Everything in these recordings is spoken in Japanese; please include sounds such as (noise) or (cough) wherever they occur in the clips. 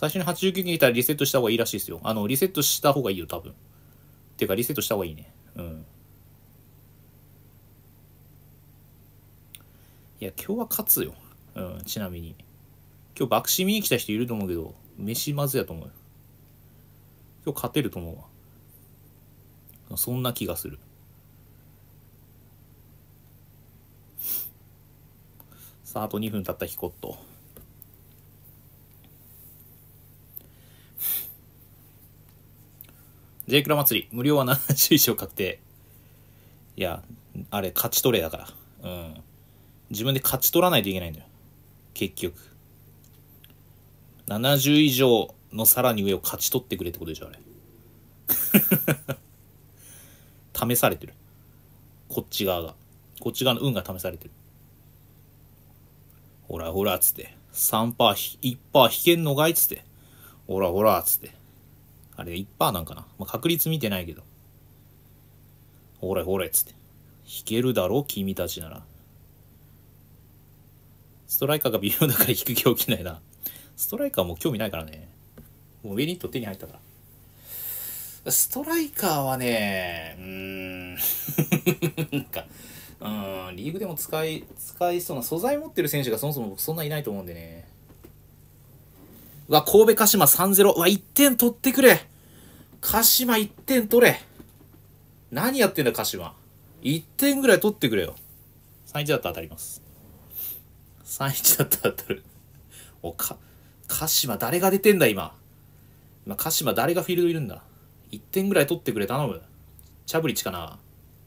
最初に89件来たらリセットした方がいいらしいですよ。あの、リセットした方がいいよ、多分。てか、リセットした方がいいね。うん。いや、今日は勝つよ。うん、ちなみに。今日、爆死見に来た人いると思うけど、飯まずやと思う。今日勝てると思うわ。そんな気がする。さあ、あと2分経ったヒコット。J クラ祭り、無料は70以上確定。いや、あれ、勝ち取れだから。うん。自分で勝ち取らないといけないんだよ。結局。70以上のさらに上を勝ち取ってくれってことでしょ、あれ。(laughs) 試されてる。こっち側が。こっち側の運が試されてる。ほらほら、つって。3%、1%引けんのがいつって。ほらほら、つって。あれ1%なんかな、まあ、確率見てないけど。ほれほれっつって。弾けるだろ君たちなら。ストライカーが微妙だから弾く気起きないな。ストライカーも興味ないからね。もうウェニット手に入ったから。ストライカーはね、うーん、(laughs) なんか、うん、リーグでも使い、使いそうな、素材持ってる選手がそもそもそんないないと思うんでね。うわ、神戸鹿島3-0。うわ、1点取ってくれ。鹿島1点取れ。何やってんだ、鹿島。1点ぐらい取ってくれよ。3-1だったら当たります。3-1だったら当たる。おか、鹿島誰が出てんだ、今。今、鹿島誰がフィールドいるんだ。1点ぐらい取ってくれ、頼む。チャブリッチかな。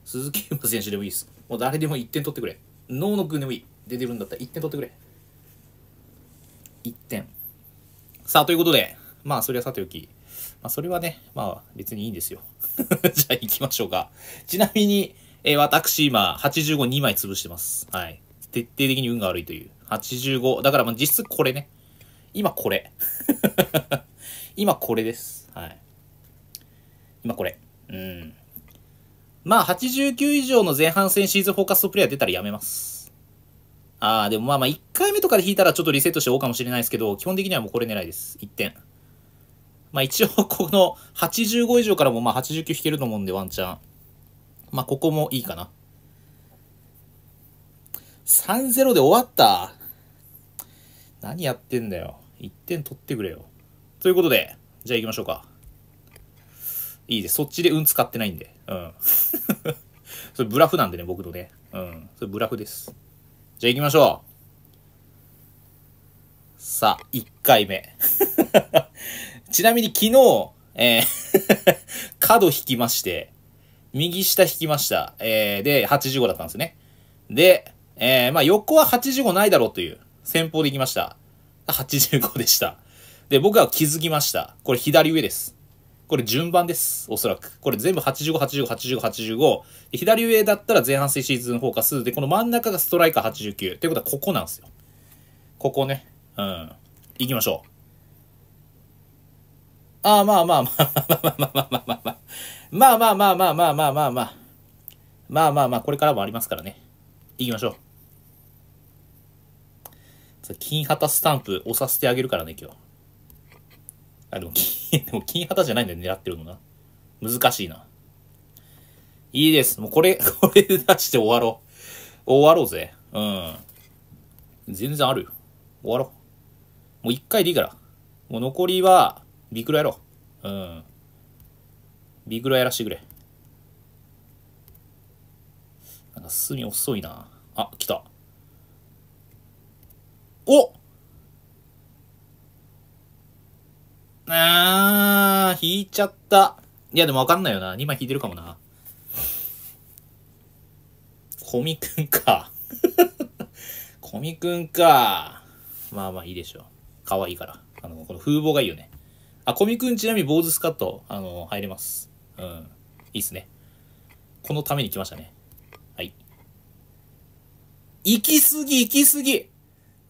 鈴木優馬選手でもいいです。もう誰でも1点取ってくれ。ノーノ君でもいい。出てるんだったら1点取ってくれ。1点。さあ、ということで、まあ、それはさておき。まあ、それはね、まあ別にいいんですよ。(laughs) じゃあ行きましょうか。ちなみに、えー、私今、85、2枚潰してます。はい。徹底的に運が悪いという。85。だからま実質これね。今これ。(laughs) 今これです。はい。今これ。うん。まあ、89以上の前半戦シーズンフォーカストプレイヤー出たらやめます。ああ、でもまあまあ、1回目とかで引いたらちょっとリセットしておうかもしれないですけど、基本的にはもうこれ狙いです。1点。まあ一応この85以上からもまあ89引けると思うんでワンチャン。まあここもいいかな。3-0で終わった何やってんだよ。1点取ってくれよ。ということで、じゃあ行きましょうか。いいです。そっちで運使ってないんで。うん。(laughs) それブラフなんでね、僕のね。うん。それブラフです。じゃあ行きましょう。さあ、1回目。ちなみに昨日、えー (laughs) 角引きまして、右下引きました。えー、で、85だったんですね。で、えー、まあ横は85ないだろうという戦法で行きました。85でした。で、僕は気づきました。これ左上です。これ順番です。おそらく。これ全部85、85、85、85。左上だったら前半戦シーズンフォーカス。で、この真ん中がストライカー89。ということはここなんですよ。ここね。うん。行きましょう。ああ、まあまあまあまあまあまあまあまあまあまあまあまあまあまあまあまあまあまあまあこれからもありますからね。行きましょう。金旗スタンプ押させてあげるからね、今日。あ、でも金、でも金旗じゃないんだよ、狙ってるのな。難しいな。いいです。もうこれ、これで出して終わろう。終わろうぜ。うん。全然あるよ。終わろう。もう一回でいいから。もう残りは、ビクロやろう。うん。ビクロやらしてくれ。なんか進み遅いな。あ、来た。おあー、引いちゃった。いや、でもわかんないよな。2枚引いてるかもな。コミくんか。(laughs) コミくんか。まあまあいいでしょう。可愛いから。あの、この風貌がいいよね。あ、コミ君ちなみに坊主スカット、あの、入れます。うん。いいっすね。このために来ましたね。はい。行き過ぎ、行き過ぎ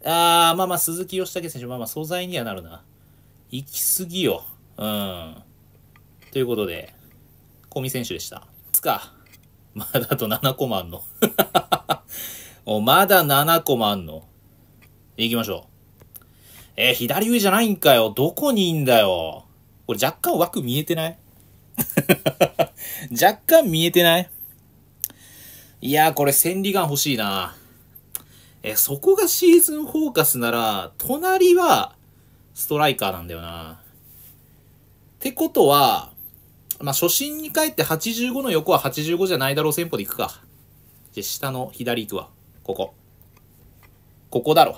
あー、まあまあ、鈴木義武選手、まあまあ、素材にはなるな。行き過ぎよ。うん。ということで、コミ選手でした。つか、まだあと7個もあんの。(laughs) おまだ7個もあんの。行きましょう。えー、左上じゃないんかよ。どこにいんだよ。これ若干枠見えてない (laughs) 若干見えてないいやー、これ千里眼欲しいな。えー、そこがシーズンフォーカスなら、隣はストライカーなんだよな。ってことは、まあ、初心に帰って85の横は85じゃないだろう戦法で行くか。じゃ、下の左行くわ。ここ。ここだろ。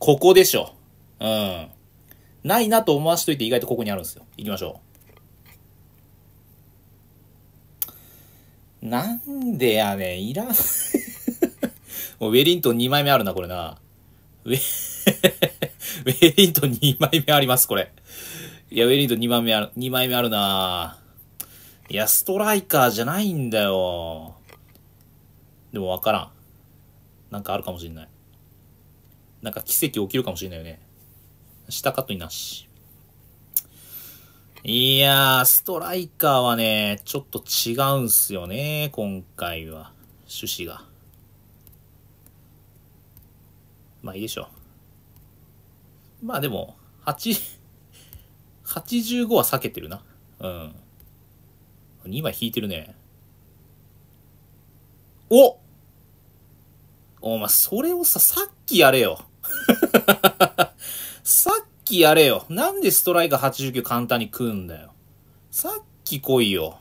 ここでしょ。うん。ないなと思わしといて意外とここにあるんですよ。行きましょう。なんでやねん、いらん。(laughs) もうウェリントン2枚目あるな、これな。ウェ、(laughs) ウェリントン2枚目あります、これ。いや、ウェリントン2枚目ある、2枚目あるないや、ストライカーじゃないんだよ。でもわからん。なんかあるかもしんない。なんか奇跡起きるかもしれないよね。下カットになし。いやー、ストライカーはね、ちょっと違うんすよね、今回は。趣旨が。まあいいでしょう。まあでも、8、85は避けてるな。うん。2枚引いてるね。おお前、それをさ、さっきやれよ。さっきやれよ。なんでストライカー89簡単に食うんだよ。さっき来いよ。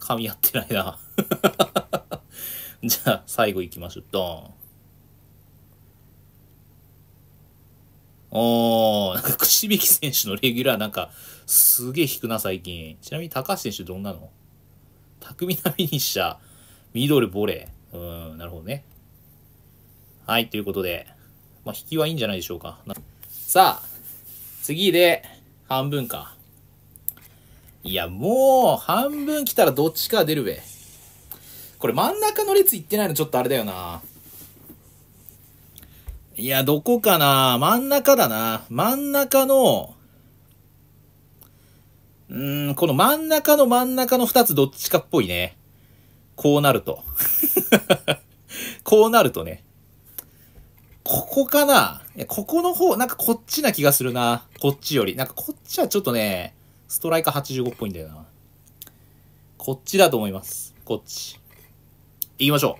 噛み合ってないな。(laughs) じゃあ、最後行きましょう。ドン。おー、なんか、くしびき選手のレギュラーなんか、すげえ引くな、最近。ちなみに高橋選手どんなの巧みなフィニッシャー、ミドルボレー。うん、なるほどね。はい、ということで。まあ、引きはいいんじゃないでしょうか。さあ、次で、半分か。いや、もう、半分来たらどっちか出るべ。これ真ん中の列行ってないのちょっとあれだよな。いや、どこかな真ん中だな。真ん中の、うーん、この真ん中の真ん中の二つどっちかっぽいね。こうなると。(laughs) こうなるとね。ここかなここの方、なんかこっちな気がするな。こっちより。なんかこっちはちょっとね、ストライカー85っぽいんだよな。こっちだと思います。こっち。行きましょ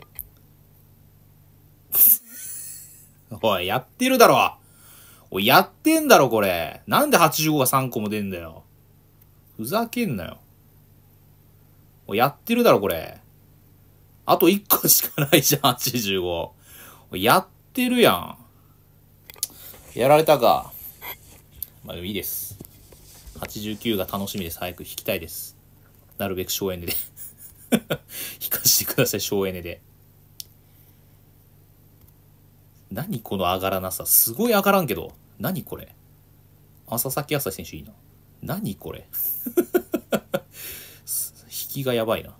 う。おい、やってるだろ。おい、やってんだろ、これ。なんで85が3個も出んだよ。ふざけんなよ。おい、やってるだろ、これ。あと1個しかないじゃん、85。やってってるやん。やられたか。まあでもいいです。89が楽しみです。早く引きたいです。なるべく省エネで引 (laughs) かしてください、省エネで。何この上がらなさ。すごい上がらんけど。何これ。朝崎朝選手いいな。何これ。引 (laughs) きがやばいな。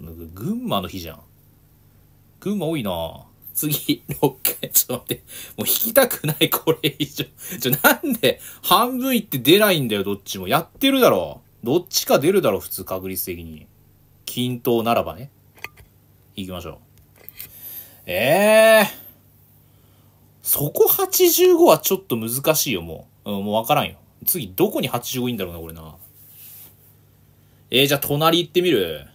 群馬の日じゃん。群馬多いな次、6回。ちょっと待って。もう引きたくない、これ以上。ちょ、なんで、半分いって出ないんだよ、どっちも。やってるだろ。どっちか出るだろ、普通、確率的に。均等ならばね。行きましょう。ええー、そこ85はちょっと難しいよ、もう。うん、もうわからんよ。次、どこに85いいんだろうな、これな。えー、じゃあ、隣行ってみる。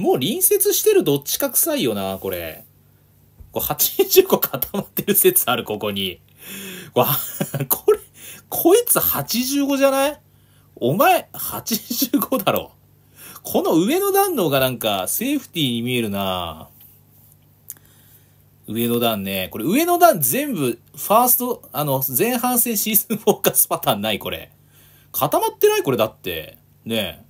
もう隣接してるどっちか臭いよな、これ。これ80個固まってる説ある、ここに。これ、これこいつ85じゃないお前、85だろ。この上の段の方がなんか、セーフティーに見えるな上の段ね。これ上の段全部、ファースト、あの、前半戦シーズンフォーカスパターンないこれ。固まってないこれだって。ねえ。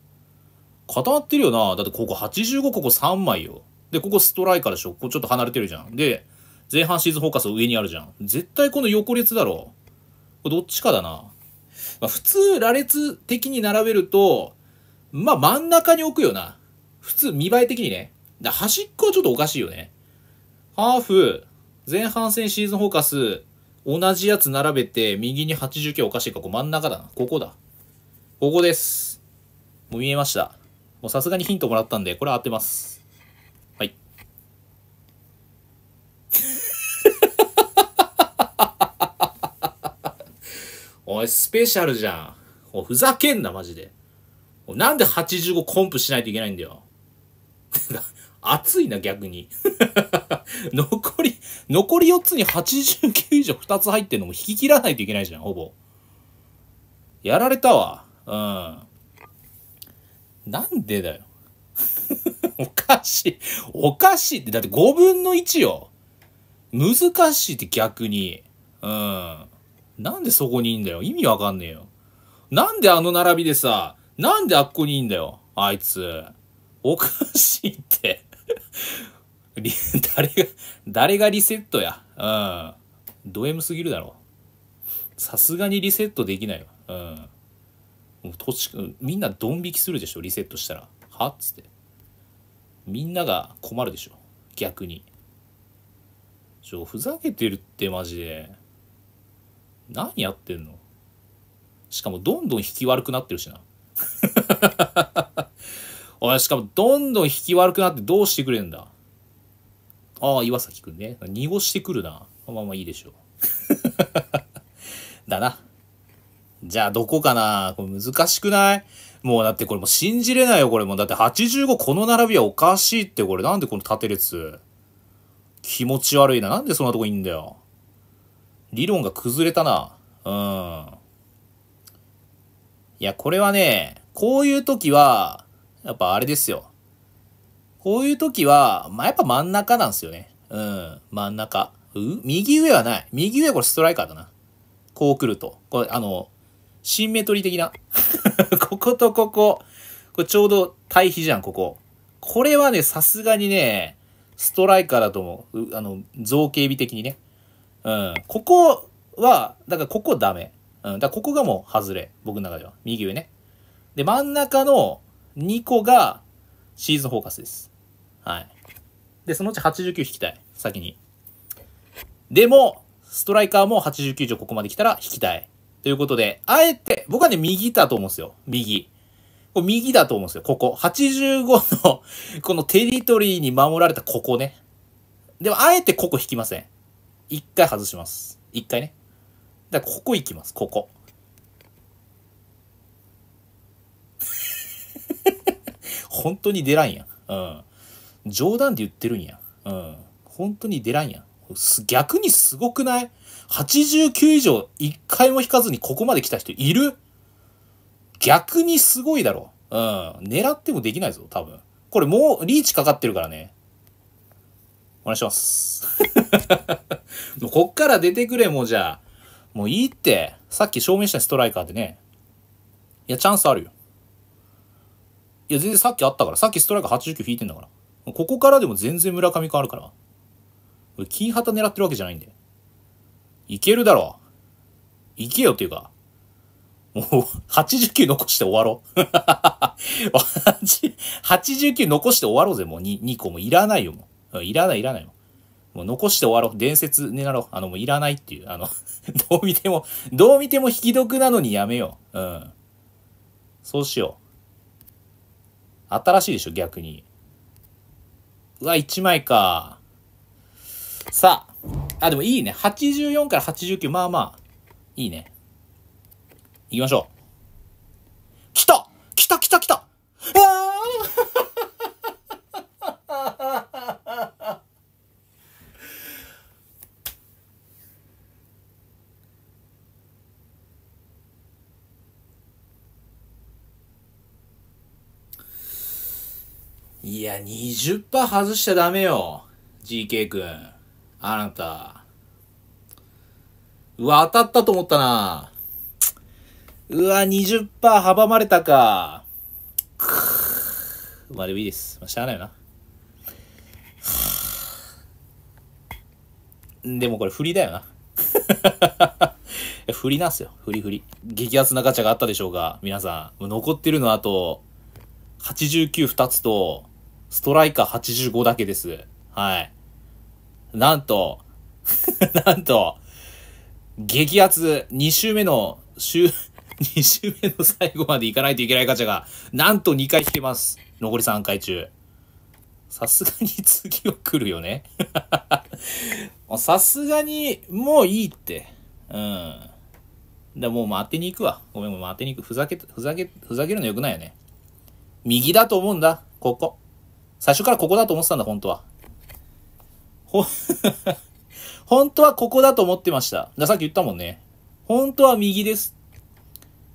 固まってるよな。だってここ85、ここ3枚よ。で、ここストライカーでしょ。ここちょっと離れてるじゃん。で、前半シーズンフォーカス上にあるじゃん。絶対この横列だろ。これどっちかだな。まあ、普通、羅列的に並べると、まあ真ん中に置くよな。普通、見栄え的にね。だ端っこはちょっとおかしいよね。ハーフ、前半戦シーズンフォーカス、同じやつ並べて、右に89おかしいか、ここ真ん中だな。ここだ。ここです。もう見えました。もうさすがにヒントもらったんで、これは合ってます。はい。(laughs) おい、スペシャルじゃん。おふざけんな、マジで。なんで85コンプしないといけないんだよ。(laughs) 熱いな、逆に。(laughs) 残り、残り4つに89以上2つ入ってんのも引き切らないといけないじゃん、ほぼ。やられたわ。うん。なんでだよ。(laughs) おかしい。おかしいって、だって5分の1よ。難しいって逆に。うん。なんでそこにいんだよ。意味わかんねえよ。なんであの並びでさ、なんであっこにいんだよ。あいつ。おかしいって (laughs) 誰が、誰がリセットや。うん。ド M すぎるだろ。さすがにリセットできないよ。うん。年みんなドン引きするでしょリセットしたらはっつってみんなが困るでしょ逆にちょふざけてるってマジで何やってんのしかもどんどん引き悪くなってるしな (laughs) おいしかもどんどん引き悪くなってどうしてくれんだああ岩崎くんね濁してくるなまあまあいいでしょう (laughs) だなじゃあどこかなこれ難しくないもうだってこれもう信じれないよ、これもだって85この並びはおかしいって、これなんでこの縦列。気持ち悪いな。なんでそんなとこいいんだよ。理論が崩れたな。うん。いや、これはね、こういう時は、やっぱあれですよ。こういう時は、まあ、やっぱ真ん中なんですよね。うん、真ん中。う右上はない。右上これストライカーだな。こう来ると。これ、あの、シンメトリー的な。(laughs) こことここ。これちょうど対比じゃん、ここ。これはね、さすがにね、ストライカーだと思う。あの、造形美的にね。うん。ここは、だからここダメ。うん。だからここがもう外れ。僕の中では。右上ね。で、真ん中の2個がシーズンフォーカスです。はい。で、そのうち89引きたい。先に。でも、ストライカーも89以上ここまで来たら引きたい。ということで、あえて、僕はね、右だと思うんですよ。右。これ右だと思うんですよ。ここ。85の (laughs) このテリトリーに守られたここね。でも、あえてここ引きません。一回外します。一回ね。だからここ行きます。ここ。(laughs) 本当に出らんやん。うん。冗談で言ってるんや。うん。本当に出らんやん。逆にすごくない89以上1回も引かずにここまで来た人いる逆にすごいだろ。うん。狙ってもできないぞ、多分。これもうリーチかかってるからね。お願いします。(laughs) もうこっから出てくれ、もうじゃあ。もういいって。さっき証明したストライカーでね。いや、チャンスあるよ。いや、全然さっきあったから。さっきストライカー89引いてんだから。ここからでも全然村上変わるから。俺、金旗狙ってるわけじゃないんだよ。いけるだろう。いけよっていうか。もう、8 9球残して終わろう。8 9球残して終わろうぜ、もう 2, 2個もいらないよ、もう。いらない、いらないよ。もう残して終わろう。伝説狙ろう。あの、もういらないっていう。あの、(laughs) どう見ても、どう見ても引き得なのにやめよう。うん。そうしよう。新しいでしょ、逆に。うわ、1枚か。さあ。あ、でもいいね。84から89。まあまあ。いいね。行きましょう。来た来た来た来たあいや、20%外しちゃダメよ。GK くん。あなた。うわ、当たったと思ったな。うわ、20%阻まれたか。まあでもいいです。まあ、しゃあないな。でもこれ振りだよな。(laughs) 振りなんすよ。振り振り。激アツなガチャがあったでしょうか皆さん。残ってるのあと、89 2つと、ストライカー85だけです。はい。なんと、(laughs) なんと、激アツ2週目の週、2 (laughs) 週目の最後まで行かないといけないガチャが、なんと2回引けます。残り3回中。さすがに次は来るよね。(laughs) さすがに、もういいって。うん。でもうってに行くわ。ごめん、もうてに行く。ふざけ、ふざけ、ふざけるのよくないよね。右だと思うんだ。ここ。最初からここだと思ってたんだ、本当は。ほ、(laughs) 本当はここだと思ってました。じゃさっき言ったもんね。本当は右です。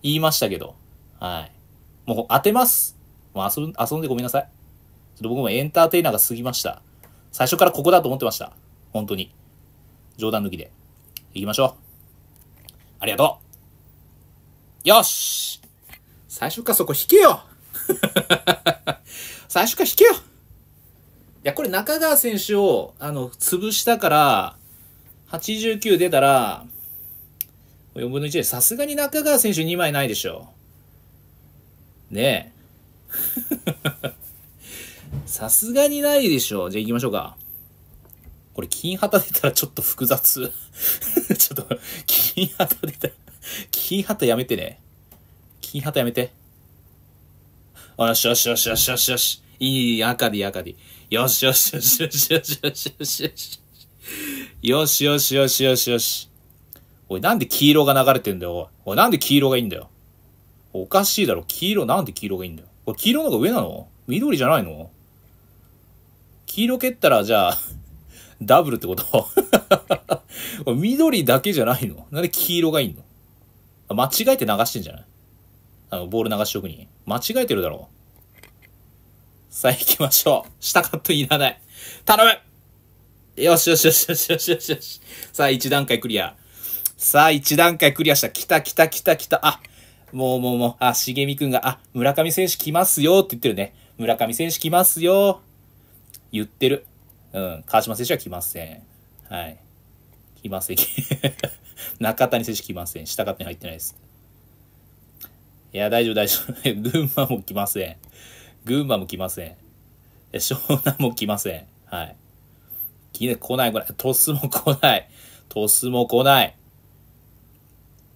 言いましたけど。はい。もう当てます。もう遊遊んでごめんなさい。ちょっと僕もエンターテイナーが過ぎました。最初からここだと思ってました。本当に。冗談抜きで。行きましょう。ありがとう。よし最初からそこ引けよ (laughs) 最初から引けよや、これ中川選手を、あの、潰したから、89出たら、4分の1で、さすがに中川選手2枚ないでしょ。ねえ。(laughs) さすがにないでしょ。じゃあ行きましょうか。これ、金旗出たらちょっと複雑。(laughs) ちょっと、金旗出たら、金旗やめてね。金旗やめて。あ、よしよしよしよしよしよし。いい、赤でいい赤でいい。よしよしよしよしよしよしよしよし。よしよしよしよしよし。おい、なんで黄色が流れてんだよ、おい。おい、なんで黄色がいいんだよ。おかしいだろ、黄色、なんで黄色がいいんだよ。これ黄色の方が上なの緑じゃないの黄色蹴ったら、じゃあ、(laughs) ダブルってこと (laughs) 緑だけじゃないのなんで黄色がいいの間違えて流してんじゃないあの、ボール流しとくに。間違えてるだろう。さあ行きましょう。下カットいらない。頼むよしよしよしよしよしよしよし。さあ一段階クリア。さあ一段階クリアした。来た来た来た来た。あ、もうもうもう、あ、しげみくんが、あ、村上選手来ますよって言ってるね。村上選手来ますよ言ってる。うん、川島選手は来ません。はい。来ません。(laughs) 中谷選手来ません。下勝手に入ってないです。いや、大丈夫、大丈夫。群馬も来ません。群馬も来ません。湘南も来ません。はい。来ない、来ない。鳥栖も来ない。鳥栖も来ない。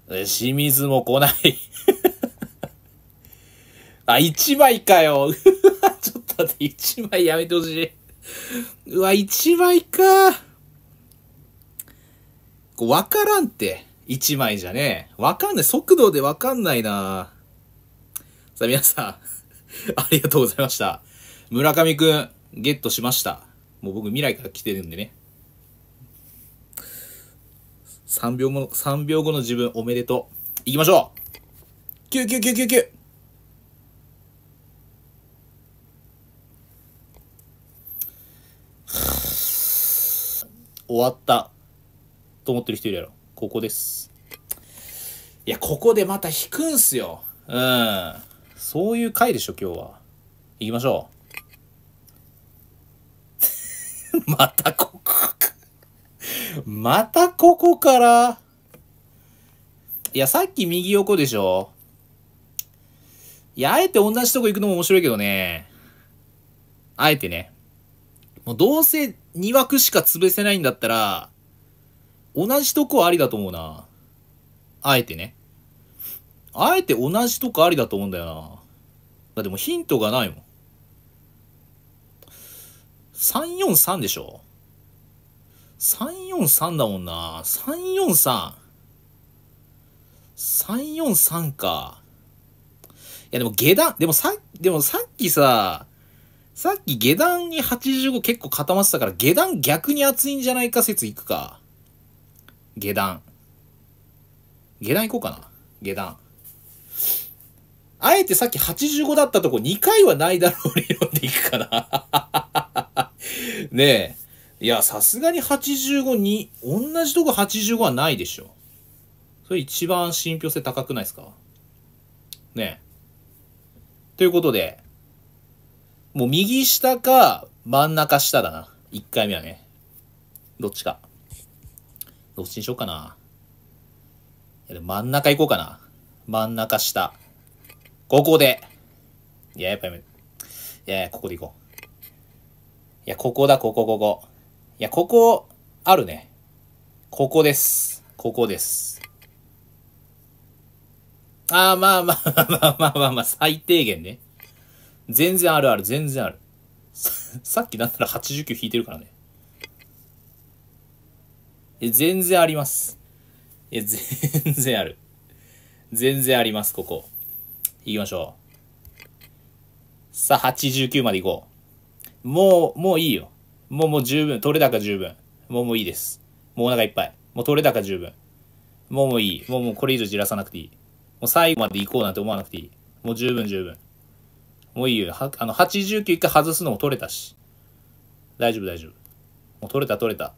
清水も来ない (laughs) あ、一枚かよ。(laughs) ちょっと待って、一枚やめてほしい。うわ、一枚か。わからんって。一枚じゃねえ。わかんない。速度でわかんないな。さあ、皆さん。(laughs) ありがとうございました。村上くん、ゲットしました。もう僕未来から来てるんでね。3秒も、3秒後の自分おめでとう。行きましょう !9999! 終わったと思ってる人いるやろ。ここです。いや、ここでまた引くんすよ。うん。そういう回でしょ、今日は。行きましょう。(laughs) またここかまたここから。いや、さっき右横でしょ。いや、あえて同じとこ行くのも面白いけどね。あえてね。もうどうせ2枠しか潰せないんだったら、同じとこありだと思うな。あえてね。あえて同じとこありだと思うんだよな。だでもヒントがないもん。343でしょ ?343 だもんな。343。343か。いやでも下段、でもさ、でもさっきさ、さっき下段に85結構固まってたから、下段逆に熱いんじゃないか説いくか。下段。下段行こうかな。下段。あえてさっき85だったとこ2回はないだろう理論でいくかな。ねえ。いや、さすがに85に、同じとこ85はないでしょ。それ一番信憑性高くないですかねえ。ということで、もう右下か真ん中下だな。1回目はね。どっちか。どっちにしようかな。いやでも真ん中行こうかな。真ん中下。ここで。いや、やっぱやめ。いや、ここで行こう。いや、ここだ、ここ、ここ。いや、ここ、あるね。ここです。ここです。ああ、まあまあまあまあまあまあ、最低限ね。全然あるある、全然ある。さっきなんなら89引いてるからね。え、全然あります。え、全然ある。全然あります、ここ。行きましょう。さあ、89まで行こう。もう、もういいよ。もう、もう十分。取れ高十分。もう、もういいです。もうお腹いっぱい。もう取れ高十分。もう、もういい。もう、もうこれ以上じらさなくていい。もう最後まで行こうなんて思わなくていい。もう十分十分。もういいよ。はあの、89一回外すのも取れたし。大丈夫大丈夫。もう取れた取れた。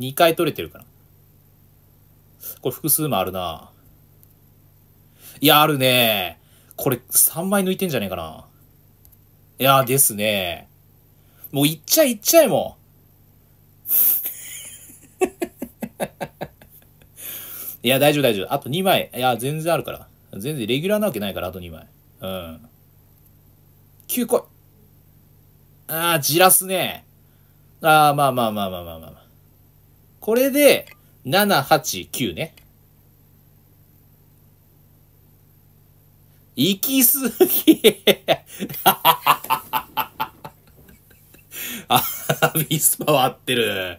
2回取れてるから。これ複数もあるないや、あるねこれ3枚抜いてんじゃねえかな。いやーですね。もういっちゃいっちゃえもう。(laughs) いや、大丈夫大丈夫。あと2枚。いや、全然あるから。全然レギュラーなわけないから、あと2枚。うん。9個。あー、じらすね。あー、まあまあまあまあまあまあ。これで、7、8、9ね。行き過ぎあ、ビスパ割ってる。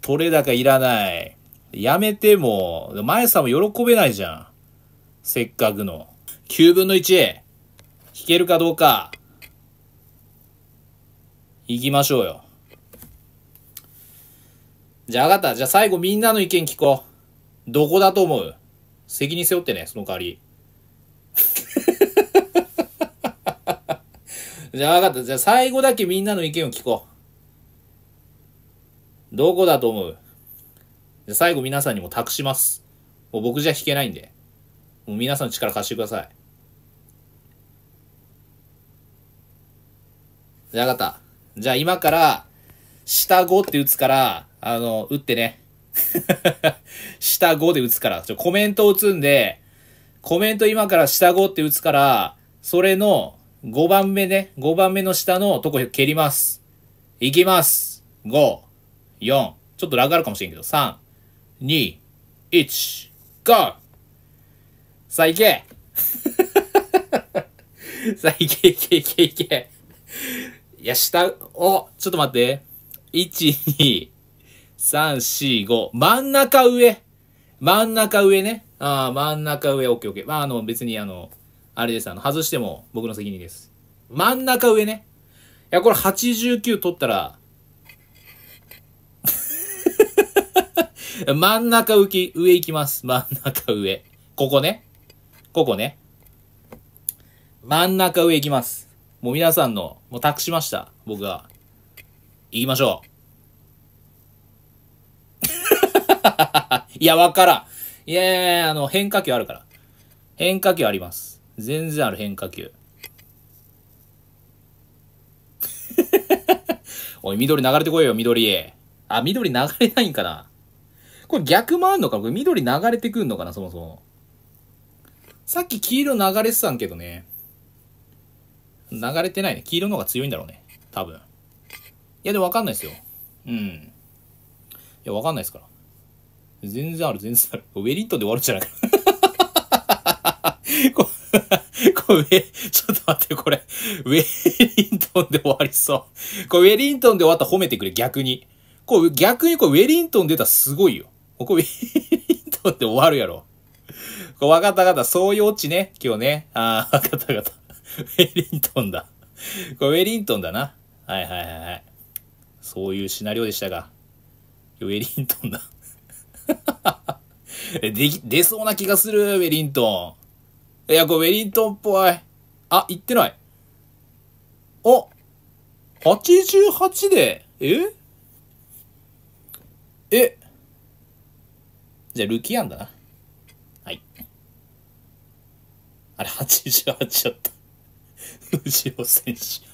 取れ高いらない。やめても、前さんも喜べないじゃん。せっかくの。9分の1。弾けるかどうか。行きましょうよ。じゃあ分かった。じゃあ最後みんなの意見聞こう。どこだと思う責任背負ってね、その代わり。じゃあ分かった。じゃあ最後だけみんなの意見を聞こう。どこだと思うじゃあ最後皆さんにも託します。もう僕じゃ弾けないんで。もう皆さんの力貸してください。じゃあ分かった。じゃあ今から、下5って打つから、あの、打ってね。(laughs) 下5で打つから。ちょ、コメント打つんで、コメント今から下5って打つから、それの、5番目ね、5番目の下のとこ蹴ります。いきます。5、4、ちょっとラグあるかもしれんけど、3、2、1、GO! さあ、いけ (laughs) さあ、いけいけいけいけ。いや、下、お、ちょっと待って。1、2、3、4、5。真ん中上。真ん中上ね。ああ、真ん中上、オッケーオッケー。まあ、あの、別にあの、あれです。あの、外しても僕の責任です。真ん中上ね。いや、これ89取ったら (laughs) 真ん中浮き、上行きます。真ん中上。ここね。ここね。真ん中上行きます。もう皆さんの、もう託しました。僕は。行きましょう。(laughs) いや、わからん。いやいやいや、あの、変化球あるから。変化球あります。全然ある変化球。(laughs) おい、緑流れてこいよ、緑。あ、緑流れないんかな。これ逆もあんのかこれ緑流れてくんのかな、そもそも。さっき黄色流れてたんけどね。流れてないね。黄色の方が強いんだろうね。多分。いや、でもわかんないですよ。うん。いや、わかんないですから。全然ある、全然ある。ウェリットで終わるんじゃないかな。(laughs) こ (laughs) これ、ちょっと待って、これ、ウェリントンで終わりそう。これ、ウェリントンで終わったら褒めてくれ、逆に。こう、逆にこれ、ウェリントン出たらすごいよ。これ、ウェリントンで終わるやろ。こう、わかったた。そういうオチね、今日ね。ああ、わかったわかった。ウェリントンだ。これ、ウェリントンだな。はいはいはいはい。そういうシナリオでしたが。ウェリントンだ。(laughs) で、出そうな気がする、ウェリントン。いや、これウェリントンっぽい。あ、行ってない。お !88 で、ええじゃあ、ルキアンだな。はい。あれ、88だった。(laughs) 藤尾選手。